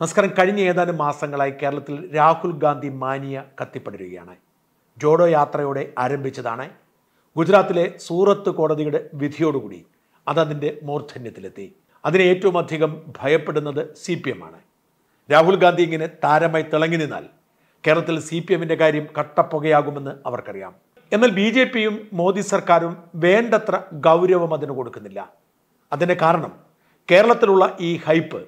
നമസ്കാരം കഴിഞ്ഞ ഏതാനും മാസങ്ങളായി കേരളത്തിൽ രാഹുൽ ഗാന്ധി മാനിയ കത്തിപ്പടരുകയാണ് ജോഡോ യാത്രയോടെ ആരംഭിച്ചതാണ് ഗുജറാത്തിലെ സൂറത്ത് കോടതിയുടെ വിധിയോടുകൂടി അതതിൻ്റെ മൂർധന്യത്തിലെത്തി അതിനെ ഏറ്റവും അധികം ഭയപ്പെടുന്നത് സി പി ആണ് രാഹുൽ ഗാന്ധി ഇങ്ങനെ താരമായി തിളങ്ങി നിന്നാൽ കേരളത്തിൽ സി പി എമ്മിൻ്റെ കാര്യം കട്ടപ്പുകയാകുമെന്ന് അവർക്കറിയാം എന്നാൽ ബി ജെ പിയും മോദി സർക്കാരും വേണ്ടത്ര ഗൗരവം അതിന് കൊടുക്കുന്നില്ല അതിൻ്റെ കാരണം കേരളത്തിലുള്ള ഈ ഹൈപ്പ്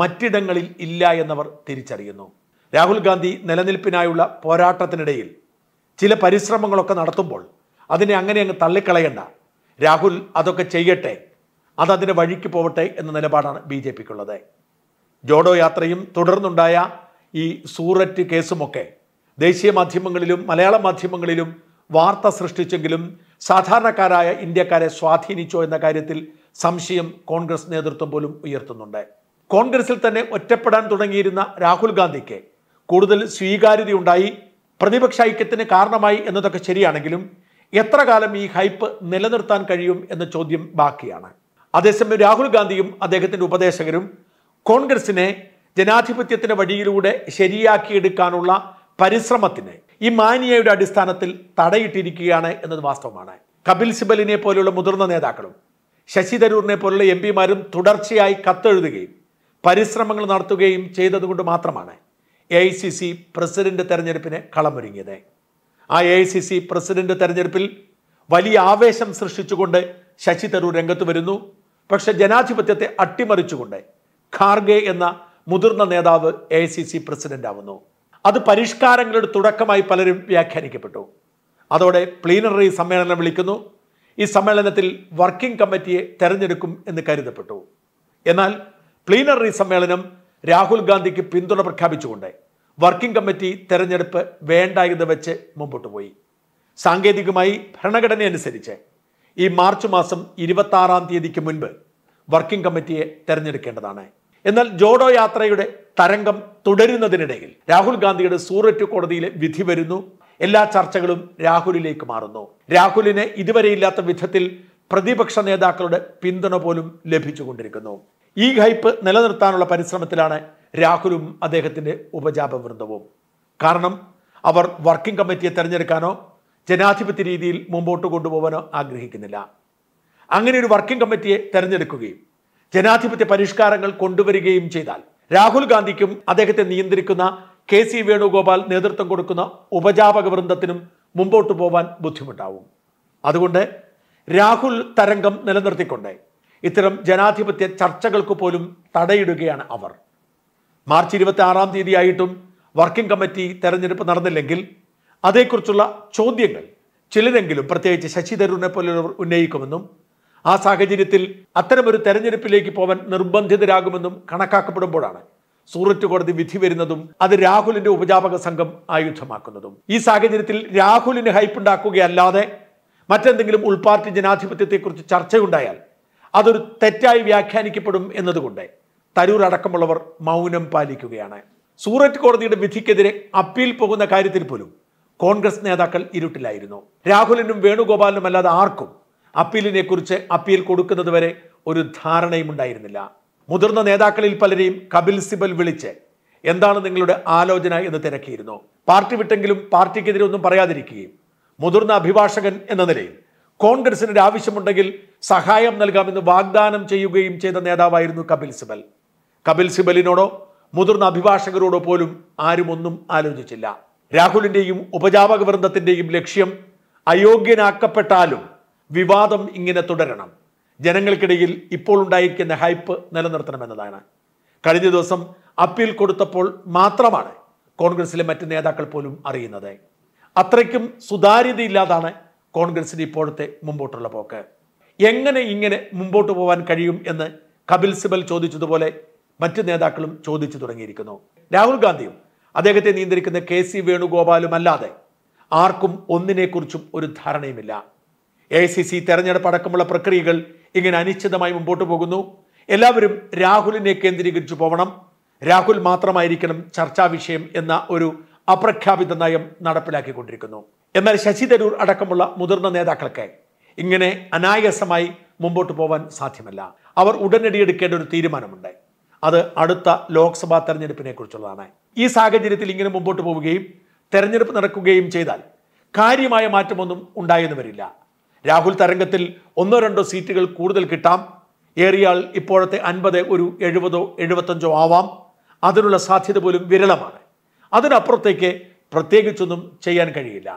മറ്റിടങ്ങളിൽ ഇല്ല എന്നവർ തിരിച്ചറിയുന്നു രാഹുൽ ഗാന്ധി നിലനിൽപ്പിനായുള്ള പോരാട്ടത്തിനിടയിൽ ചില പരിശ്രമങ്ങളൊക്കെ നടത്തുമ്പോൾ അതിനെ അങ്ങനെ അങ്ങ് തള്ളിക്കളയണ്ട രാഹുൽ അതൊക്കെ ചെയ്യട്ടെ അതതിൻ്റെ വഴിക്ക് പോവട്ടെ എന്ന നിലപാടാണ് ബി ജെ പിക്കുള്ളത് ജോഡോ യാത്രയും തുടർന്നുണ്ടായ ഈ സൂററ്റ് കേസുമൊക്കെ ദേശീയ മാധ്യമങ്ങളിലും മലയാള മാധ്യമങ്ങളിലും വാർത്ത സൃഷ്ടിച്ചെങ്കിലും സാധാരണക്കാരായ ഇന്ത്യക്കാരെ സ്വാധീനിച്ചോ എന്ന കാര്യത്തിൽ സംശയം കോൺഗ്രസ് നേതൃത്വം പോലും ഉയർത്തുന്നുണ്ട് കോൺഗ്രസിൽ തന്നെ ഒറ്റപ്പെടാൻ തുടങ്ങിയിരുന്ന രാഹുൽ ഗാന്ധിക്ക് കൂടുതൽ സ്വീകാര്യതയുണ്ടായി പ്രതിപക്ഷ ഐക്യത്തിന് കാരണമായി എന്നതൊക്കെ ശരിയാണെങ്കിലും എത്ര കാലം ഈ ഹൈപ്പ് നിലനിർത്താൻ കഴിയും എന്ന ചോദ്യം ബാക്കിയാണ് അതേസമയം രാഹുൽ ഗാന്ധിയും അദ്ദേഹത്തിൻ്റെ ഉപദേശകരും കോൺഗ്രസിനെ ജനാധിപത്യത്തിൻ്റെ വഴിയിലൂടെ ശരിയാക്കിയെടുക്കാനുള്ള പരിശ്രമത്തിന് ഈ മാനിയയുടെ അടിസ്ഥാനത്തിൽ തടയിട്ടിരിക്കുകയാണ് എന്നത് വാസ്തവമാണ് കപിൽ സിബലിനെ പോലെയുള്ള മുതിർന്ന നേതാക്കളും ശശി തരൂറിനെ പോലുള്ള എം പിമാരും തുടർച്ചയായി കത്തെഴുതുകയും പരിശ്രമങ്ങൾ നടത്തുകയും ചെയ്തതുകൊണ്ട് മാത്രമാണ് A I C C president തെരഞ്ഞെടുപ്പിന് കളമൊരുങ്ങിയത് ആ A I C C president തെരഞ്ഞെടുപ്പിൽ വലിയ ആവേശം സൃഷ്ടിച്ചുകൊണ്ട് ശശി തരൂർ രംഗത്ത് വരുന്നു പക്ഷെ ജനാധിപത്യത്തെ അട്ടിമറിച്ചുകൊണ്ട് ഖാർഗെ എന്ന മുതിർന്ന നേതാവ് A I C C president ആവുന്നു അത് പരിഷ്കാരങ്ങളുടെ തുടക്കമായി പലരും വ്യാഖ്യാനിക്കപ്പെട്ടു അതോടെ പ്ലീനറി സമ്മേളനം വിളിക്കുന്നു ഈ സമ്മേളനത്തിൽ വർക്കിംഗ് കമ്മിറ്റിയെ തെരഞ്ഞെടുക്കും എന്ന് കരുതപ്പെട്ടു എന്നാൽ പ്ലീനറി സമ്മേളനം രാഹുൽ ഗാന്ധിക്ക് പിന്തുണ പ്രഖ്യാപിച്ചുകൊണ്ട് വർക്കിംഗ് കമ്മിറ്റി തെരഞ്ഞെടുപ്പ് വേണ്ട എന്ന് വെച്ച് മുമ്പോട്ട് പോയി സാങ്കേതികമായി ഭരണഘടനയനുസരിച്ച് ഈ മാർച്ച് മാസം ഇരുപത്തി ആറാം തീയതിക്ക് മുൻപ് വർക്കിംഗ് കമ്മിറ്റിയെ തെരഞ്ഞെടുക്കേണ്ടതാണ് എന്നാൽ ജോഡോ യാത്രയുടെ തരംഗം തുടരുന്നതിനിടയിൽ രാഹുൽ ഗാന്ധിയുടെ സൂററ്റ് കോടതിയിലെ വിധി വരുന്നു എല്ലാ ചർച്ചകളും രാഹുലിലേക്ക് മാറുന്നു രാഹുലിന് ഇതുവരെയില്ലാത്ത വിധത്തിൽ പ്രതിപക്ഷ നേതാക്കളുടെ പിന്തുണ പോലും ലഭിച്ചുകൊണ്ടിരിക്കുന്നു ഈ ഹൈപ്പ് നിലനിർത്താനുള്ള പരിശ്രമത്തിലാണ് രാഹുലും അദ്ദേഹത്തിൻ്റെ ഉപജാപ വൃന്ദവും കാരണം അവർ വർക്കിംഗ് കമ്മിറ്റിയെ തിരഞ്ഞെടുക്കാനോ ജനാധിപത്യ രീതിയിൽ മുമ്പോട്ട് കൊണ്ടുപോകാനോ ആഗ്രഹിക്കുന്നില്ല അങ്ങനെ ഒരു വർക്കിംഗ് കമ്മിറ്റിയെ തിരഞ്ഞെടുക്കുകയും ജനാധിപത്യ പരിഷ്കാരങ്ങൾ കൊണ്ടുവരികയും ചെയ്താൽ രാഹുൽ ഗാന്ധിക്കും അദ്ദേഹത്തെ നിയന്ത്രിക്കുന്ന കെ സി വേണുഗോപാൽ നേതൃത്വം കൊടുക്കുന്ന ഉപജാപക വൃന്ദത്തിനും മുമ്പോട്ട് പോവാൻ ബുദ്ധിമുട്ടാവും അതുകൊണ്ട് രാഹുൽ തരംഗം നിലനിർത്തിക്കൊണ്ട് ഇത്തരം ജനാധിപത്യ ചർച്ചകൾക്ക് പോലും തടയിടുകയാണ് അവർ മാർച്ച് ഇരുപത്തി ആറാം തീയതിയായിട്ടും വർക്കിംഗ് കമ്മിറ്റി തെരഞ്ഞെടുപ്പ് നടന്നില്ലെങ്കിൽ അതേക്കുറിച്ചുള്ള ചോദ്യങ്ങൾ ചിലരെങ്കിലും പ്രത്യേകിച്ച് ശശി തരൂരിനെ പോലുള്ളവർ ഉന്നയിക്കുമെന്നും ആ സാഹചര്യത്തിൽ അത്തരമൊരു തെരഞ്ഞെടുപ്പിലേക്ക് പോവാൻ നിർബന്ധിതരാകുമെന്നും കണക്കാക്കപ്പെടുമ്പോഴാണ് സൂററ്റ് കോടതി വിധി വരുന്നതും അത് രാഹുലിന്റെ ഉപജാപക സംഘം ആയുധമാക്കുന്നതും ഈ സാഹചര്യത്തിൽ രാഹുലിന് ഉണ്ടാക്കുകയല്ലാതെ മറ്റെന്തെങ്കിലും ഉൾപാർട്ടി ജനാധിപത്യത്തെക്കുറിച്ച് ചർച്ചയുണ്ടായാൽ അതൊരു തെറ്റായി വ്യാഖ്യാനിക്കപ്പെടും എന്നതുകൊണ്ട് തരൂർ അടക്കമുള്ളവർ മൗനം പാലിക്കുകയാണ് സൂററ്റ് കോടതിയുടെ വിധിക്കെതിരെ അപ്പീൽ പോകുന്ന കാര്യത്തിൽ പോലും കോൺഗ്രസ് നേതാക്കൾ ഇരുട്ടിലായിരുന്നു രാഹുലിനും വേണുഗോപാലിനും അല്ലാതെ ആർക്കും അപ്പീലിനെ കുറിച്ച് അപ്പീൽ കൊടുക്കുന്നത് വരെ ഒരു ധാരണയും ഉണ്ടായിരുന്നില്ല മുതിർന്ന നേതാക്കളിൽ പലരെയും കപിൽ സിബൽ വിളിച്ച് എന്താണ് നിങ്ങളുടെ ആലോചന എന്ന് തിരക്കിയിരുന്നു പാർട്ടി വിട്ടെങ്കിലും പാർട്ടിക്കെതിരെ ഒന്നും പറയാതിരിക്കുകയും മുതിർന്ന അഭിഭാഷകൻ എന്ന നിലയിൽ കോൺഗ്രസിന് ആവശ്യമുണ്ടെങ്കിൽ സഹായം നൽകാമെന്ന് വാഗ്ദാനം ചെയ്യുകയും ചെയ്ത നേതാവായിരുന്നു കപിൽ സിബൽ കപിൽ സിബലിനോടോ മുതിർന്ന അഭിഭാഷകരോടോ പോലും ആരും ഒന്നും ആലോചിച്ചില്ല രാഹുലിന്റെയും ഉപജാപക വൃന്ദത്തിൻ്റെയും ലക്ഷ്യം അയോഗ്യനാക്കപ്പെട്ടാലും വിവാദം ഇങ്ങനെ തുടരണം ജനങ്ങൾക്കിടയിൽ ഇപ്പോൾ ഉണ്ടായിരിക്കുന്ന ഹൈപ്പ് നിലനിർത്തണമെന്നതാണ് കഴിഞ്ഞ ദിവസം അപ്പീൽ കൊടുത്തപ്പോൾ മാത്രമാണ് കോൺഗ്രസിലെ മറ്റ് നേതാക്കൾ പോലും അറിയുന്നത് അത്രയ്ക്കും സുതാര്യതയില്ലാതാണ് കോൺഗ്രസിൻ്റെ ഇപ്പോഴത്തെ മുമ്പോട്ടുള്ള പോക്ക് എങ്ങനെ ഇങ്ങനെ മുമ്പോട്ട് പോകാൻ കഴിയും എന്ന് കപിൽ സിബൽ ചോദിച്ചതുപോലെ മറ്റ് നേതാക്കളും ചോദിച്ചു തുടങ്ങിയിരിക്കുന്നു രാഹുൽ ഗാന്ധിയും അദ്ദേഹത്തെ നിയന്ത്രിക്കുന്ന കെ സി വേണുഗോപാലും അല്ലാതെ ആർക്കും ഒന്നിനെക്കുറിച്ചും ഒരു ധാരണയുമില്ല എ സി സി തെരഞ്ഞെടുപ്പ് അടക്കമുള്ള പ്രക്രിയകൾ ഇങ്ങനെ അനിശ്ചിതമായി മുമ്പോട്ട് പോകുന്നു എല്ലാവരും രാഹുലിനെ കേന്ദ്രീകരിച്ചു പോകണം രാഹുൽ മാത്രമായിരിക്കണം ചർച്ചാ വിഷയം എന്ന ഒരു അപ്രഖ്യാപിത നയം നടപ്പിലാക്കിക്കൊണ്ടിരിക്കുന്നു എന്നാൽ ശശി തരൂർ അടക്കമുള്ള മുതിർന്ന നേതാക്കൾക്ക് ഇങ്ങനെ അനായാസമായി മുമ്പോട്ട് പോകാൻ സാധ്യമല്ല അവർ ഉടനടി എടുക്കേണ്ട ഒരു തീരുമാനമുണ്ട് അത് അടുത്ത ലോക്സഭാ തെരഞ്ഞെടുപ്പിനെ കുറിച്ചുള്ളതാണ് ഈ സാഹചര്യത്തിൽ ഇങ്ങനെ മുമ്പോട്ട് പോവുകയും തെരഞ്ഞെടുപ്പ് നടക്കുകയും ചെയ്താൽ കാര്യമായ മാറ്റമൊന്നും ഉണ്ടായെന്ന് വരില്ല രാഹുൽ തരംഗത്തിൽ ഒന്നോ രണ്ടോ സീറ്റുകൾ കൂടുതൽ കിട്ടാം ഏറിയാൾ ഇപ്പോഴത്തെ അൻപത് ഒരു എഴുപതോ എഴുപത്തഞ്ചോ ആവാം അതിനുള്ള സാധ്യത പോലും വിരളമാണ് അതിനപ്പുറത്തേക്ക് പ്രത്യേകിച്ചൊന്നും ചെയ്യാൻ കഴിയില്ല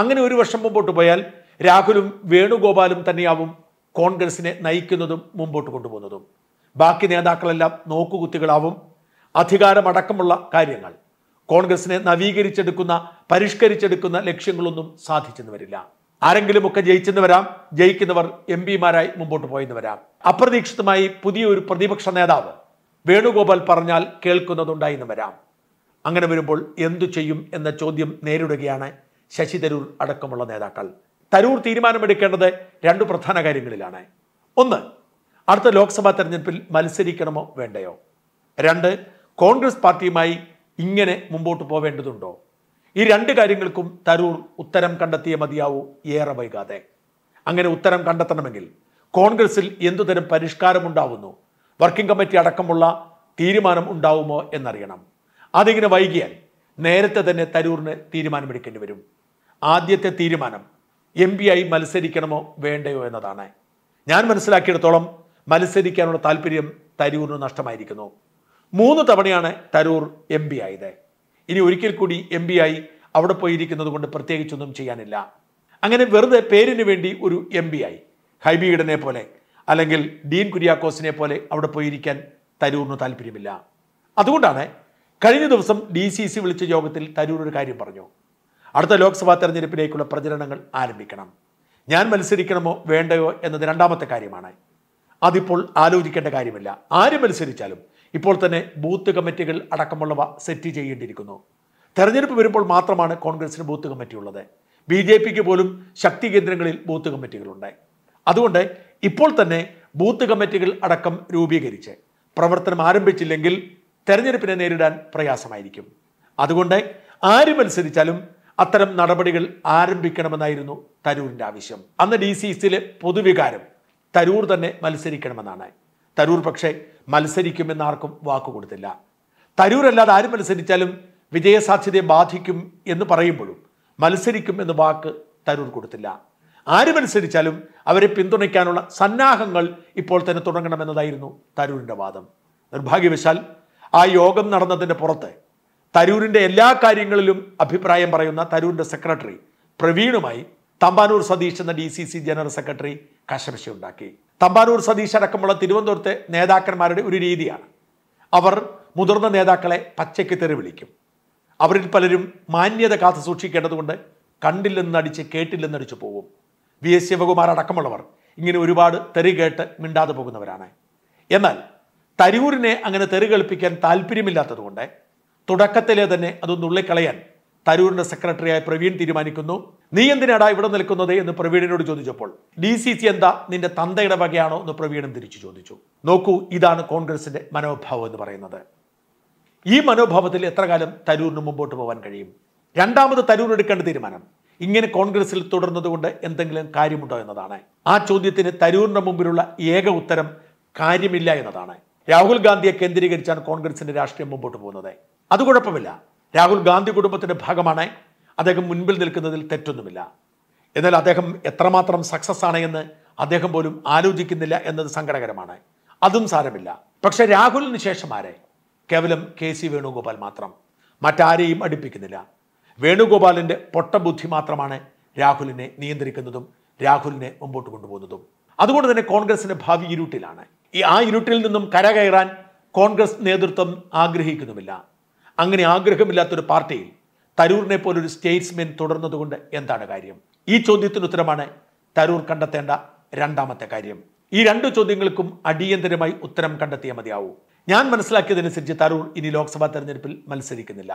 അങ്ങനെ ഒരു വർഷം മുമ്പോട്ട് പോയാൽ രാഹുലും വേണുഗോപാലും തന്നെയാവും കോൺഗ്രസിനെ നയിക്കുന്നതും മുമ്പോട്ട് കൊണ്ടുപോകുന്നതും ബാക്കി നേതാക്കളെല്ലാം നോക്കുകുത്തികളാവും അധികാരമടക്കമുള്ള കാര്യങ്ങൾ കോൺഗ്രസിനെ നവീകരിച്ചെടുക്കുന്ന പരിഷ്കരിച്ചെടുക്കുന്ന ലക്ഷ്യങ്ങളൊന്നും സാധിച്ചെന്ന് വരില്ല ആരെങ്കിലുമൊക്കെ ജയിച്ചെന്ന് വരാം ജയിക്കുന്നവർ എം പിമാരായി മുമ്പോട്ട് പോയെന്ന് വരാം അപ്രതീക്ഷിതമായി പുതിയൊരു പ്രതിപക്ഷ നേതാവ് വേണുഗോപാൽ പറഞ്ഞാൽ കേൾക്കുന്നതുണ്ടായി എന്ന് വരാം അങ്ങനെ വരുമ്പോൾ എന്തു ചെയ്യും എന്ന ചോദ്യം നേരിടുകയാണ് ശശി തരൂർ അടക്കമുള്ള നേതാക്കൾ തരൂർ തീരുമാനമെടുക്കേണ്ടത് രണ്ട് പ്രധാന കാര്യങ്ങളിലാണ് ഒന്ന് അടുത്ത ലോക്സഭാ തെരഞ്ഞെടുപ്പിൽ മത്സരിക്കണമോ വേണ്ടയോ രണ്ട് കോൺഗ്രസ് പാർട്ടിയുമായി ഇങ്ങനെ മുമ്പോട്ട് പോവേണ്ടതുണ്ടോ ഈ രണ്ട് കാര്യങ്ങൾക്കും തരൂർ ഉത്തരം കണ്ടെത്തിയ മതിയാവൂ ഏറെ വൈകാതെ അങ്ങനെ ഉത്തരം കണ്ടെത്തണമെങ്കിൽ കോൺഗ്രസിൽ എന്തുതരം പരിഷ്കാരമുണ്ടാവുന്നു വർക്കിംഗ് കമ്മിറ്റി അടക്കമുള്ള തീരുമാനം ഉണ്ടാവുമോ എന്നറിയണം അതിങ്ങനെ വൈകിയാൽ നേരത്തെ തന്നെ തരൂറിന് തീരുമാനമെടുക്കേണ്ടി വരും ആദ്യത്തെ തീരുമാനം എം പി ആയി മത്സരിക്കണമോ വേണ്ടയോ എന്നതാണ് ഞാൻ മനസ്സിലാക്കിയിടത്തോളം മത്സരിക്കാനുള്ള താല്പര്യം തരൂറിന് നഷ്ടമായിരിക്കുന്നു മൂന്ന് തവണയാണ് തരൂർ എം പി ആയത് ഇനി ഒരിക്കൽ കൂടി എം പി ആയി അവിടെ പോയിരിക്കുന്നത് കൊണ്ട് പ്രത്യേകിച്ചൊന്നും ചെയ്യാനില്ല അങ്ങനെ വെറുതെ പേരിന് വേണ്ടി ഒരു എം പി ആയി ഹൈബി ഈഡനെ പോലെ അല്ലെങ്കിൽ ഡീൻ കുര്യാക്കോസിനെ പോലെ അവിടെ പോയിരിക്കാൻ തരൂറിന് താല്പര്യമില്ല അതുകൊണ്ടാണ് കഴിഞ്ഞ ദിവസം ഡി സി സി വിളിച്ച യോഗത്തിൽ തരൂർ ഒരു കാര്യം പറഞ്ഞു അടുത്ത ലോക്സഭാ തെരഞ്ഞെടുപ്പിലേക്കുള്ള പ്രചരണങ്ങൾ ആരംഭിക്കണം ഞാൻ മത്സരിക്കണമോ വേണ്ടയോ എന്നത് രണ്ടാമത്തെ കാര്യമാണ് അതിപ്പോൾ ആലോചിക്കേണ്ട കാര്യമില്ല ആര് മത്സരിച്ചാലും ഇപ്പോൾ തന്നെ ബൂത്ത് കമ്മിറ്റികൾ അടക്കമുള്ളവ സെറ്റ് ചെയ്യേണ്ടിയിരിക്കുന്നു തെരഞ്ഞെടുപ്പ് വരുമ്പോൾ മാത്രമാണ് കോൺഗ്രസിന് ബൂത്ത് കമ്മിറ്റി ഉള്ളത് ബി ജെ പിക്ക് പോലും ശക്തി കേന്ദ്രങ്ങളിൽ ബൂത്ത് കമ്മിറ്റികളുണ്ട് അതുകൊണ്ട് ഇപ്പോൾ തന്നെ ബൂത്ത് കമ്മിറ്റികൾ അടക്കം രൂപീകരിച്ച് പ്രവർത്തനം ആരംഭിച്ചില്ലെങ്കിൽ തെരഞ്ഞെടുപ്പിനെ നേരിടാൻ പ്രയാസമായിരിക്കും അതുകൊണ്ട് ആര് മത്സരിച്ചാലും അത്തരം നടപടികൾ ആരംഭിക്കണമെന്നായിരുന്നു തരൂരിൻ്റെ ആവശ്യം അന്ന് ഡി സി സിയിലെ പൊതുവികാരം തരൂർ തന്നെ മത്സരിക്കണമെന്നാണ് തരൂർ പക്ഷേ മത്സരിക്കുമെന്ന് ആർക്കും വാക്കു കൊടുത്തില്ല അല്ലാതെ ആരും മത്സരിച്ചാലും വിജയസാധ്യതയെ ബാധിക്കും എന്ന് പറയുമ്പോഴും മത്സരിക്കും എന്ന് വാക്ക് തരൂർ കൊടുത്തില്ല ആര് മത്സരിച്ചാലും അവരെ പിന്തുണയ്ക്കാനുള്ള സന്നാഹങ്ങൾ ഇപ്പോൾ തന്നെ തുടങ്ങണമെന്നതായിരുന്നു തരൂരിൻ്റെ വാദം നിർഭാഗ്യവശാൽ ആ യോഗം നടന്നതിൻ്റെ പുറത്ത് തരൂരിൻ്റെ എല്ലാ കാര്യങ്ങളിലും അഭിപ്രായം പറയുന്ന തരൂരിൻ്റെ സെക്രട്ടറി പ്രവീണുമായി തമ്പാനൂർ സതീഷ് എന്ന D C C general secretary കശപശയുണ്ടാക്കി തമ്പാനൂർ സതീഷ് അടക്കമുള്ള തിരുവനന്തപുരത്തെ നേതാക്കന്മാരുടെ ഒരു രീതിയാണ് അവർ മുതിർന്ന നേതാക്കളെ പച്ചയ്ക്ക് തെറി വിളിക്കും അവരിൽ പലരും മാന്യത കാത്തു സൂക്ഷിക്കേണ്ടതുകൊണ്ട് കണ്ടില്ലെന്നടിച്ച് കേട്ടില്ലെന്നടിച്ച് പോകും വി എസ് ശിവകുമാർ അടക്കമുള്ളവർ ഇങ്ങനെ ഒരുപാട് തെറി കേട്ട് മിണ്ടാതെ പോകുന്നവരാണ് എന്നാൽ തരൂരിനെ അങ്ങനെ തെറി കളിപ്പിക്കാൻ താല്പര്യമില്ലാത്തതുകൊണ്ട് തുടക്കത്തിലെ തന്നെ അതൊന്ന് ഉള്ളിക്കളയാൻ തരൂരിന്റെ സെക്രട്ടറിയായ പ്രവീൺ തീരുമാനിക്കുന്നു നീ എന്തിനാടാ ഇവിടെ നിൽക്കുന്നത് എന്ന് പ്രവീണിനോട് ചോദിച്ചപ്പോൾ ഡി സി സി എന്താ നിന്റെ തന്തയുടെ വകയാണോ എന്ന് പ്രവീണും തിരിച്ചു ചോദിച്ചു നോക്കൂ ഇതാണ് കോൺഗ്രസിന്റെ മനോഭാവം എന്ന് പറയുന്നത് ഈ മനോഭാവത്തിൽ എത്ര കാലം തരൂരിന് മുമ്പോട്ട് പോകാൻ കഴിയും രണ്ടാമത് തരൂർ എടുക്കേണ്ട തീരുമാനം ഇങ്ങനെ കോൺഗ്രസിൽ തുടർന്നതുകൊണ്ട് എന്തെങ്കിലും കാര്യമുണ്ടോ എന്നതാണ് ആ ചോദ്യത്തിന് തരൂരിന്റെ മുമ്പിലുള്ള ഏക ഉത്തരം കാര്യമില്ല എന്നതാണ് രാഹുൽ ഗാന്ധിയെ കേന്ദ്രീകരിച്ചാണ് കോൺഗ്രസിന്റെ രാഷ്ട്രീയം മുമ്പോട്ട് പോകുന്നത് അത് കുഴപ്പമില്ല രാഹുൽ ഗാന്ധി കുടുംബത്തിൻ്റെ ഭാഗമാണ് അദ്ദേഹം മുൻപിൽ നിൽക്കുന്നതിൽ തെറ്റൊന്നുമില്ല എന്നാൽ അദ്ദേഹം എത്രമാത്രം സക്സസ് ആണ് എന്ന് അദ്ദേഹം പോലും ആലോചിക്കുന്നില്ല എന്നത് സങ്കടകരമാണ് അതും സാരമില്ല പക്ഷേ രാഹുലിന് ശേഷം ആരെ കേവലം കെ സി വേണുഗോപാൽ മാത്രം മറ്റാരെയും അടുപ്പിക്കുന്നില്ല വേണുഗോപാലിൻ്റെ പൊട്ടബുദ്ധി മാത്രമാണ് രാഹുലിനെ നിയന്ത്രിക്കുന്നതും രാഹുലിനെ മുമ്പോട്ട് കൊണ്ടുപോകുന്നതും അതുകൊണ്ട് തന്നെ കോൺഗ്രസിൻ്റെ ഭാവി ഇരുട്ടിലാണ് ഈ ആ ഇരുട്ടിൽ നിന്നും കരകയറാൻ കോൺഗ്രസ് നേതൃത്വം ആഗ്രഹിക്കുന്നുമില്ല അങ്ങനെ ആഗ്രഹമില്ലാത്തൊരു പാർട്ടിയിൽ തരൂറിനെ പോലൊരു സ്റ്റേറ്റ്സ്മെൻ തുടർന്നതുകൊണ്ട് എന്താണ് കാര്യം ഈ ചോദ്യത്തിന് ഉത്തരമാണ് തരൂർ കണ്ടെത്തേണ്ട രണ്ടാമത്തെ കാര്യം ഈ രണ്ട് ചോദ്യങ്ങൾക്കും അടിയന്തരമായി ഉത്തരം കണ്ടെത്തിയാൽ മതിയാവൂ ഞാൻ മനസ്സിലാക്കിയതനുസരിച്ച് തരൂർ ഇനി ലോക്സഭാ തെരഞ്ഞെടുപ്പിൽ മത്സരിക്കുന്നില്ല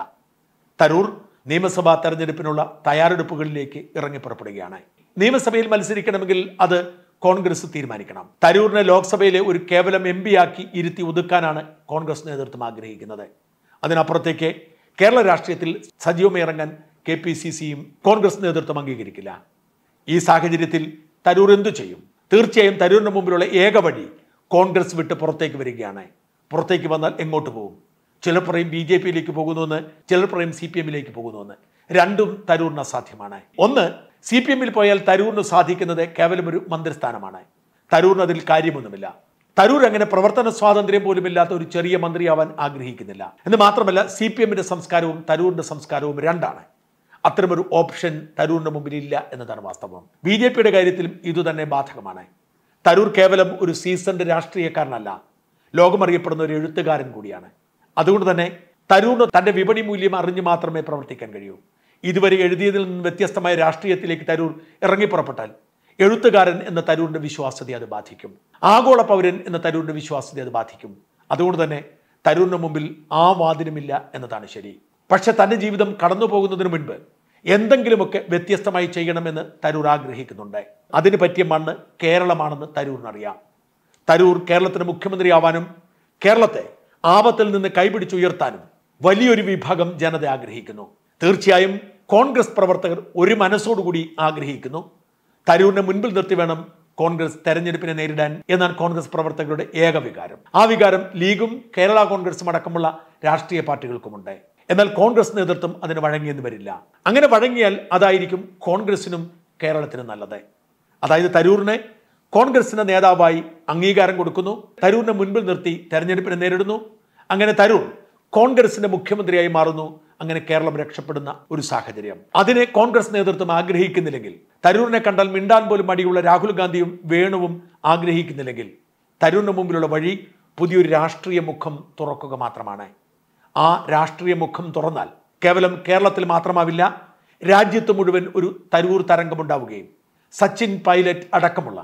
തരൂർ നിയമസഭാ തെരഞ്ഞെടുപ്പിനുള്ള തയ്യാറെടുപ്പുകളിലേക്ക് ഇറങ്ങി പുറപ്പെടുകയാണ് നിയമസഭയിൽ മത്സരിക്കണമെങ്കിൽ അത് കോൺഗ്രസ് തീരുമാനിക്കണം തരൂറിനെ ലോക്സഭയിലെ ഒരു കേവലം എം ആക്കി ഇരുത്തി ഒതുക്കാനാണ് കോൺഗ്രസ് നേതൃത്വം ആഗ്രഹിക്കുന്നത് അതിനപ്പുറത്തേക്ക് കേരള രാഷ്ട്രീയത്തിൽ സജീവമായി ഇറങ്ങാൻ കെ പി സി സിയും കോൺഗ്രസ് നേതൃത്വം അംഗീകരിക്കില്ല ഈ സാഹചര്യത്തിൽ തരൂർ എന്തു ചെയ്യും തീർച്ചയായും തരൂരിന് മുമ്പിലുള്ള ഏക വഴി കോൺഗ്രസ് വിട്ട് പുറത്തേക്ക് വരികയാണ് പുറത്തേക്ക് വന്നാൽ എങ്ങോട്ട് പോകും ചിലർ പറയും ബി ജെ പിയിലേക്ക് പോകുന്നുവെന്ന് ചിലർ പറയും സി പി എമ്മിലേക്ക് പോകുന്നുവെന്ന് രണ്ടും തരൂറിന് അസാധ്യമാണ് ഒന്ന് സി പി എമ്മിൽ പോയാൽ തരൂറിന് സാധിക്കുന്നത് കേവലം ഒരു മന്ത്രിസ്ഥാനമാണ് തരൂറിന് അതിൽ കാര്യമൊന്നുമില്ല തരൂർ അങ്ങനെ പ്രവർത്തന സ്വാതന്ത്ര്യം പോലുമില്ലാത്ത ഒരു ചെറിയ മന്ത്രിയാവാൻ ആഗ്രഹിക്കുന്നില്ല എന്ന് മാത്രമല്ല സി പി എമ്മിന്റെ സംസ്കാരവും തരൂറിന്റെ സംസ്കാരവും രണ്ടാണ് അത്തരമൊരു ഓപ്ഷൻ മുമ്പിൽ ഇല്ല എന്നതാണ് വാസ്തവം ബി ജെ പിയുടെ കാര്യത്തിലും ഇതുതന്നെ ബാധകമാണ് തരൂർ കേവലം ഒരു സീസൺഡ് രാഷ്ട്രീയക്കാരനല്ല ലോകമറിയപ്പെടുന്ന ഒരു എഴുത്തുകാരൻ കൂടിയാണ് അതുകൊണ്ട് തന്നെ തരൂറിന് തന്റെ വിപണി മൂല്യം അറിഞ്ഞു മാത്രമേ പ്രവർത്തിക്കാൻ കഴിയൂ ഇതുവരെ എഴുതിയതിൽ നിന്ന് വ്യത്യസ്തമായ രാഷ്ട്രീയത്തിലേക്ക് തരൂർ ഇറങ്ങിപ്പുറപ്പെട്ടാൽ എഴുത്തുകാരൻ എന്ന തരൂരിൻ്റെ വിശ്വാസ്യത അത് ബാധിക്കും ആഗോള പൗരൻ എന്ന തരൂരിൻ്റെ വിശ്വാസ്യത അത് ബാധിക്കും അതുകൊണ്ട് തന്നെ തരൂരിന് മുമ്പിൽ ആ വാതിലുമില്ല എന്നതാണ് ശരി പക്ഷെ തൻ്റെ ജീവിതം കടന്നു പോകുന്നതിന് മുൻപ് എന്തെങ്കിലുമൊക്കെ വ്യത്യസ്തമായി ചെയ്യണമെന്ന് തരൂർ ആഗ്രഹിക്കുന്നുണ്ട് അതിന് പറ്റിയ മണ്ണ് കേരളമാണെന്ന് തരൂരിനറിയാം തരൂർ കേരളത്തിന് മുഖ്യമന്ത്രിയാവാനും കേരളത്തെ ആപത്തിൽ നിന്ന് കൈപിടിച്ചുയർത്താനും വലിയൊരു വിഭാഗം ജനത ആഗ്രഹിക്കുന്നു തീർച്ചയായും കോൺഗ്രസ് പ്രവർത്തകർ ഒരു മനസ്സോടുകൂടി ആഗ്രഹിക്കുന്നു തരൂരിനെ മുൻപിൽ നിർത്തി വേണം കോൺഗ്രസ് തെരഞ്ഞെടുപ്പിനെ നേരിടാൻ എന്നാണ് കോൺഗ്രസ് പ്രവർത്തകരുടെ ഏക വികാരം ആ വികാരം ലീഗും കേരള കോൺഗ്രസും അടക്കമുള്ള രാഷ്ട്രീയ പാർട്ടികൾക്കുമുണ്ട് എന്നാൽ കോൺഗ്രസ് നേതൃത്വം അതിന് വഴങ്ങിയെന്ന് വരില്ല അങ്ങനെ വഴങ്ങിയാൽ അതായിരിക്കും കോൺഗ്രസിനും കേരളത്തിനും നല്ലത് അതായത് തരൂറിനെ കോൺഗ്രസിന്റെ നേതാവായി അംഗീകാരം കൊടുക്കുന്നു തരൂറിനെ മുൻപിൽ നിർത്തി തെരഞ്ഞെടുപ്പിനെ നേരിടുന്നു അങ്ങനെ തരൂർ കോൺഗ്രസിന്റെ മുഖ്യമന്ത്രിയായി മാറുന്നു അങ്ങനെ കേരളം രക്ഷപ്പെടുന്ന ഒരു സാഹചര്യം അതിനെ കോൺഗ്രസ് നേതൃത്വം ആഗ്രഹിക്കുന്നില്ലെങ്കിൽ തരൂരിനെ കണ്ടാൽ മിണ്ടാൻ പോലും മടിയുള്ള രാഹുൽ ഗാന്ധിയും വേണുവും ആഗ്രഹിക്കുന്നില്ലെങ്കിൽ തരൂരിന് മുമ്പിലുള്ള വഴി പുതിയൊരു രാഷ്ട്രീയ മുഖം തുറക്കുക മാത്രമാണ് ആ രാഷ്ട്രീയ മുഖം തുറന്നാൽ കേവലം കേരളത്തിൽ മാത്രമാവില്ല രാജ്യത്ത് മുഴുവൻ ഒരു തരൂർ തരംഗമുണ്ടാവുകയും സച്ചിൻ പൈലറ്റ് അടക്കമുള്ള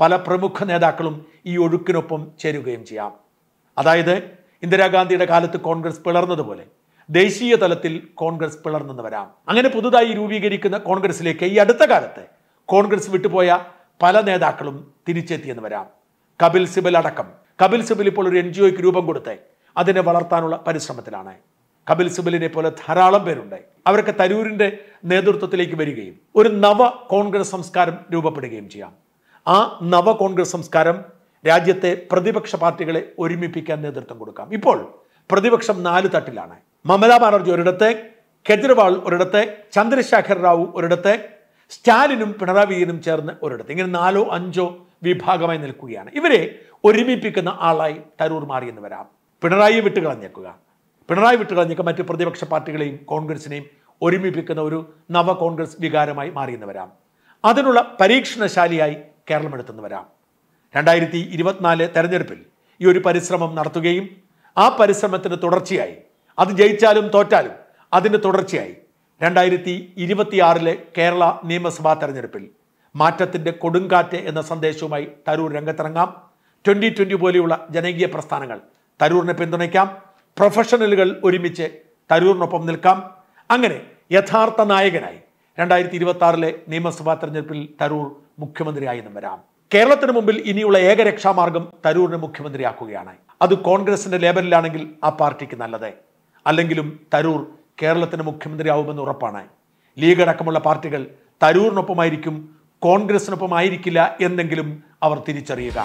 പല പ്രമുഖ നേതാക്കളും ഈ ഒഴുക്കിനൊപ്പം ചേരുകയും ചെയ്യാം അതായത് ഇന്ദിരാഗാന്ധിയുടെ കാലത്ത് കോൺഗ്രസ് പിളർന്നതുപോലെ ദേശീയ തലത്തിൽ കോൺഗ്രസ് പിളർന്നെന്ന് വരാം അങ്ങനെ പുതുതായി രൂപീകരിക്കുന്ന കോൺഗ്രസിലേക്ക് ഈ അടുത്ത കാലത്ത് കോൺഗ്രസ് വിട്ടുപോയ പല നേതാക്കളും തിരിച്ചെത്തിയെന്ന് വരാം കപിൽ സിബൽ അടക്കം കപിൽ സിബൽ ഇപ്പോൾ ഒരു എൻ ജി ഒക്ക് രൂപം കൊടുത്ത് അതിനെ വളർത്താനുള്ള പരിശ്രമത്തിലാണ് കപിൽ സിബലിനെ പോലെ ധാരാളം പേരുണ്ട് അവരൊക്കെ തരൂരിന്റെ നേതൃത്വത്തിലേക്ക് വരികയും ഒരു നവ കോൺഗ്രസ് സംസ്കാരം രൂപപ്പെടുകയും ചെയ്യാം ആ നവ കോൺഗ്രസ് സംസ്കാരം രാജ്യത്തെ പ്രതിപക്ഷ പാർട്ടികളെ ഒരുമിപ്പിക്കാൻ നേതൃത്വം കൊടുക്കാം ഇപ്പോൾ പ്രതിപക്ഷം നാല് തട്ടിലാണ് മമതാ ബാനർജി ഒരിടത്ത് കെജ്രിവാൾ ഒരിടത്ത് ചന്ദ്രശേഖർ റാവു ഒരിടത്ത് സ്റ്റാലിനും പിണറായി വിജയനും ചേർന്ന് ഒരിടത്ത് ഇങ്ങനെ നാലോ അഞ്ചോ വിഭാഗമായി നിൽക്കുകയാണ് ഇവരെ ഒരുമിപ്പിക്കുന്ന ആളായി തരൂർ മാറിയെന്ന് വരാം പിണറായി കളഞ്ഞേക്കുക പിണറായി കളഞ്ഞേക്ക മറ്റ് പ്രതിപക്ഷ പാർട്ടികളെയും കോൺഗ്രസിനെയും ഒരുമിപ്പിക്കുന്ന ഒരു നവ കോൺഗ്രസ് വികാരമായി മാറിയെന്ന് വരാം അതിനുള്ള പരീക്ഷണശാലിയായി കേരളം എടുത്തെന്ന് വരാം രണ്ടായിരത്തി ഇരുപത്തിനാല് തെരഞ്ഞെടുപ്പിൽ ഈ ഒരു പരിശ്രമം നടത്തുകയും ആ പരിശ്രമത്തിന് തുടർച്ചയായി അത് ജയിച്ചാലും തോറ്റാലും അതിൻ്റെ തുടർച്ചയായി രണ്ടായിരത്തി ഇരുപത്തിയാറിലെ കേരള നിയമസഭാ തെരഞ്ഞെടുപ്പിൽ മാറ്റത്തിൻ്റെ കൊടുങ്കാറ്റ് എന്ന സന്ദേശവുമായി തരൂർ രംഗത്തിറങ്ങാം ട്വൻ്റി ട്വൻ്റി പോലെയുള്ള ജനകീയ പ്രസ്ഥാനങ്ങൾ തരൂറിനെ പിന്തുണയ്ക്കാം പ്രൊഫഷണലുകൾ ഒരുമിച്ച് തരൂറിനൊപ്പം നിൽക്കാം അങ്ങനെ യഥാർത്ഥ നായകനായി രണ്ടായിരത്തി ഇരുപത്തി ആറിലെ നിയമസഭാ തെരഞ്ഞെടുപ്പിൽ തരൂർ മുഖ്യമന്ത്രിയായി നിന്ന് വരാം കേരളത്തിന് മുമ്പിൽ ഇനിയുള്ള ഏകരക്ഷാമാർഗം തരൂറിനെ മുഖ്യമന്ത്രിയാക്കുകയാണ് അത് കോൺഗ്രസിന്റെ ലേബലിലാണെങ്കിൽ ആ പാർട്ടിക്ക് നല്ലത് അല്ലെങ്കിലും തരൂർ കേരളത്തിന് മുഖ്യമന്ത്രിയാവുമെന്ന് ഉറപ്പാണ് ലീഗ് അടക്കമുള്ള പാർട്ടികൾ തരൂറിനൊപ്പമായിരിക്കും കോൺഗ്രസിനൊപ്പമായിരിക്കില്ല എന്നെങ്കിലും അവർ തിരിച്ചറിയുക